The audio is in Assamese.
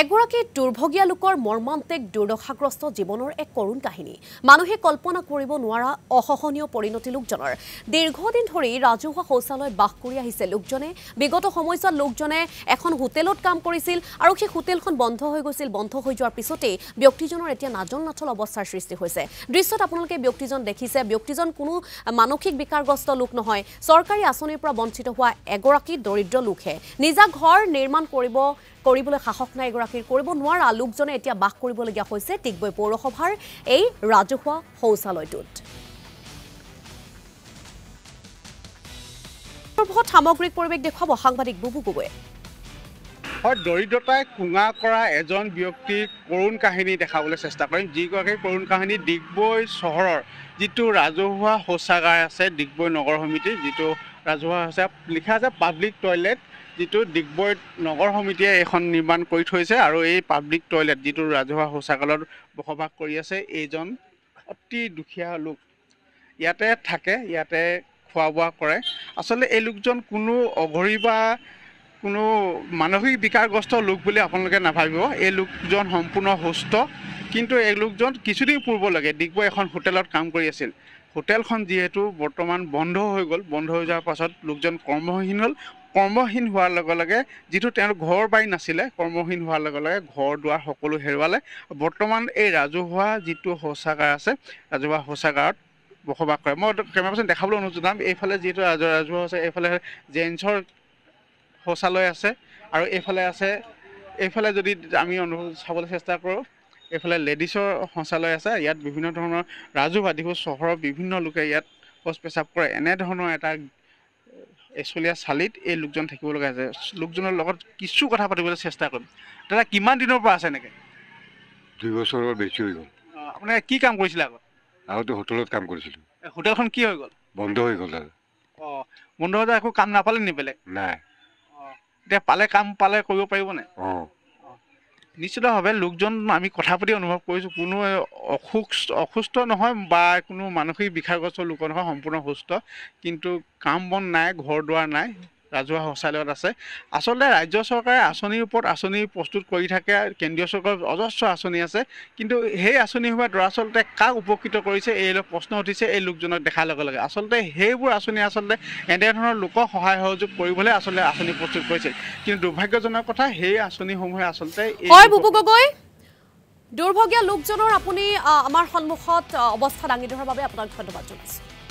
এগৰাকী দুৰ্ভগীয়া লোকৰ মৰ্মান্তিক দুৰ্দশাগ্ৰস্ত জীৱনৰ এক কৰুণ কাহিনী মানুহে কল্পনা কৰিব নোৱাৰা অসহনীয় পৰিণতি লোকজনৰ দীৰ্ঘদিন ধৰি ৰাজহুৱা শৌচালয়ত বাস কৰি আহিছে লোকজনে বিগত সময়ছোৱাত লোকজনে এখন হোটেলত কাম কৰিছিল আৰু সেই হোটেলখন বন্ধ হৈ গৈছিল বন্ধ হৈ যোৱাৰ পিছতেই ব্যক্তিজনৰ এতিয়া নাজল নাথল অৱস্থাৰ সৃষ্টি হৈছে দৃশ্যত আপোনালোকে ব্যক্তিজন দেখিছে ব্যক্তিজন কোনো মানসিক বিকাৰগ্ৰস্ত লোক নহয় চৰকাৰী আঁচনিৰ পৰা বঞ্চিত হোৱা এগৰাকী দৰিদ্ৰ লোকহে নিজা ঘৰ নিৰ্মাণ কৰিব কৰিবলৈ সাহস নাই গৰাকীৰ কৰিব নোৱাৰা লোকজনে এতিয়া বাস কৰিবলগীয়া হৈছে ডিগবৈ পৌৰসভাৰ এই ৰাজহুৱা শৌচালয়টোত সামগ্ৰিক পৰিৱেশ দেখুৱাব সাংবাদিক বুবু গগৈয়ে হয় দৰিদ্ৰতাই কোঙা কৰা এজন ব্যক্তিক কৰুণ কাহিনী দেখাবলৈ চেষ্টা কৰিম যিগৰাকী কৰুণ কাহিনী ডিগবৈ চহৰৰ যিটো ৰাজহুৱা শৌচাগাৰ আছে ডিগবৈ নগৰ সমিতিৰ যিটো ৰাজহুৱা হৈছে লিখা আছে পাব্লিক টয়লেট যিটো ডিগবৈত নগৰ সমিতিয়ে এইখন নিৰ্মাণ কৰি থৈছে আৰু এই পাব্লিক টয়লেট যিটো ৰাজহুৱা শৌচাগাৰত বসবাস কৰি আছে এইজন অতি দুখীয়া লোক ইয়াতে থাকে ইয়াতে খোৱা বোৱা কৰে আচলতে এই লোকজন কোনো অঘৰী বা কোনো মানসিক বিকাৰগ্ৰস্ত লোক বুলি আপোনালোকে নাভাবিব এই লোকজন সম্পূৰ্ণ সুস্থ কিন্তু এই লোকজন কিছুদিন পূৰ্বলৈকে ডিগবৈ এখন হোটেলত কাম কৰি আছিল হোটেলখন যিহেতু বৰ্তমান বন্ধ হৈ গ'ল বন্ধ হৈ যোৱাৰ পাছত লোকজন কৰ্মহীন হ'ল কৰ্মহীন হোৱাৰ লগে লগে যিটো তেওঁৰ ঘৰ বাই নাছিলে কৰ্মহীন হোৱাৰ লগে লগে ঘৰ দুৱাৰ সকলো হেৰুৱালে বৰ্তমান এই ৰাজহুৱা যিটো শৌচাগাৰ আছে ৰাজহুৱা শৌচাগাৰত বসবাস কৰে মই কেমেৰা পাৰ্চন দেখাবলৈ অনুৰোধ জনাম এইফালে যিহেতু ৰাজহুৱা আছে এইফালে জেন্সৰ শৌচালয় আছে আৰু এইফালে আছে এইফালে যদি আমি অনুৰোধ চাবলৈ চেষ্টা কৰোঁ এইফালে লেডিছৰ শৌচালয় আছে ইয়াত বিভিন্ন ধৰণৰ ৰাজহুৱা দিশো চহৰৰ বিভিন্ন লোকে ইয়াত শৌচ পেচাব কৰে এনেধৰণৰ এটা এচলীয়া চালিত এই লোকজন থাকিব লগা আছে লোকজনৰ লগত কিছু কথা পাতিবলৈ চেষ্টা কৰিম দাদা কিমান দিনৰ পৰা আছে এনেকৈ দুই বছৰৰ বেছি হৈ গ'ল আপুনি কি কাম কৰিছিলে আগত আগতে হোটেলত কাম কৰিছিলোঁ হোটেলখন কি হৈ গ'ল বন্ধ হৈ গ'ল অঁ বন্ধ হৈ যায় একো কাম নাপালে নি বেলেগ নাই এতিয়া পালে কাম পালে কৰিব পাৰিবনে অঁ নিশ্চিতভাৱে লোকজন আমি কথা পাতি অনুভৱ কৰিছোঁ কোনো অসুখ অসুস্থ নহয় বা কোনো মানসিক বিষাগ্ৰস্ত লোকৰ নহয় সম্পূৰ্ণ সুস্থ কিন্তু কাম বন নাই ঘৰ দুৱাৰ নাই ৰাজহুৱা শৌচালয়ত আছে আচলতে ৰাজ্য চৰকাৰে আঁচনিৰ ওপৰত আঁচনি প্ৰস্তুত কৰি থাকে কেন্দ্ৰীয় চৰকাৰৰ অজস্ৰ আঁচনি আছে কিন্তু সেই আঁচনিসমূহে দৰাচলতে কাক উপকৃত কৰিছে এই প্ৰশ্ন উঠিছে এই লোকজনক দেখাৰ লগে লগে আচলতে সেইবোৰ আঁচনি আচলতে এনেধৰণৰ লোকক সহায় সহযোগ কৰিবলৈ আচলতে আঁচনি প্ৰস্তুত কৰিছিল কিন্তু দুৰ্ভাগ্যজনক কথা সেই আঁচনিসমূহে আচলতে দুৰ্ভগীয়া লোকজনৰ আপুনি আমাৰ সন্মুখত অৱস্থা দাঙি ধৰাৰ বাবে আপোনাক ধন্যবাদ জনাইছোঁ